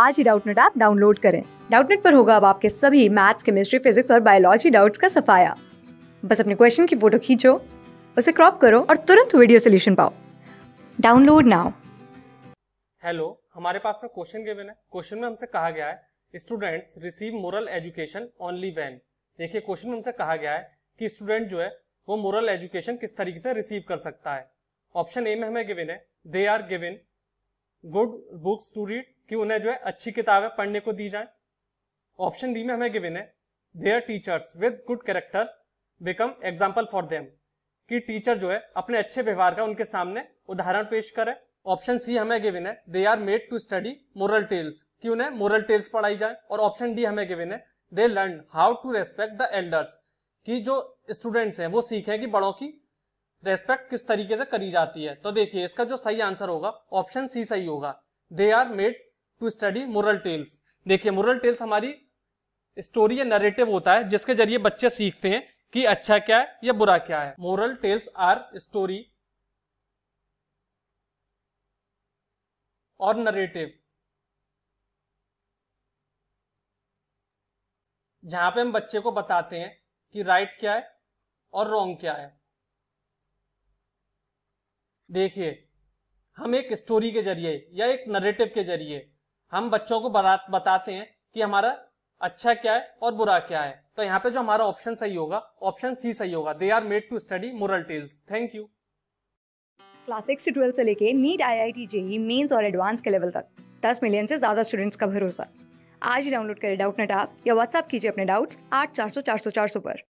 आज ही Doubtnut app download करें डाउटनेट पर होगा अब आपके सभी मैथ्स केमिस्ट्री फिजिक्स और बायोलॉजी डाउट्स का सफाया बस अपने क्वेश्चन की फोटो खींचो उसे क्रॉप करो और तुरंत वीडियो सोल्यूशन पाओ डाउनलोड नाउ हेलो हमारे पास में क्वेश्चन गिवन है क्वेश्चन में हमसे कहा गया है students receive moral education only when देखिए क्वेश्चन में हमसे कहा गया है कि स्टूडेंट जो है वो मोरल एजुकेशन किस तरीके से रिसीव कर सकता है ऑप्शन ए में हमें गिवन है they are given good books to read कि उन्हें जो है अच्छी किताबें पढ़ने को दी जाए ऑप्शन डी में हमें गिवन है their teachers with good character become example for them कि टीचर जो है अपने अच्छे व्यवहार का उनके सामने उदाहरण पेश करें ऑप्शन सी हमें गिवन है they are made to study moral tales कि उन्हें मोरल टेल्स पढ़ाई जाए और ऑप्शन डी हमें गिवन है they learn how to respect the elders कि जो स्टूडेंट्स हैं वो सीखें कि बड़ों की रेस्पेक्ट किस तरीके से करी जाती है तो देखिए इसका जो सही आंसर होगा ऑप्शन सी सही होगा they are made to study moral tales देखिए मुरल टेल्स हमारी स्टोरी या नरेटिव होता है जिसके जरिए बच्चे सीखते हैं कि अच्छा क्या है या बुरा क्या है मोरल टेल्स आर स्टोरी और नरेटिव जहां पे हम बच्चे को बताते हैं कि राइट क्या है और रॉन्ग क्या है देखिए हम एक स्टोरी के जरिए या एक नरेटिव के जरिए हम बच्चों को बताते हैं कि हमारा अच्छा क्या है और बुरा क्या है तो यहाँ पे जो हमारा ऑप्शन सही होगा ऑप्शन सी सही होगा they are made to study moral tales thank you class six से ट्वेल्थ से लेके NEET I I T JEE mains और एडवांस के लेवल तक दस मिलियन से ज्यादा स्टूडेंट्स का भरोसा आज ही डाउनलोड करें डाउट नेट आप या व्हाट्सअप कीजिए अपने डाउट्स आठ चार सौ चार सौ चार सौ पर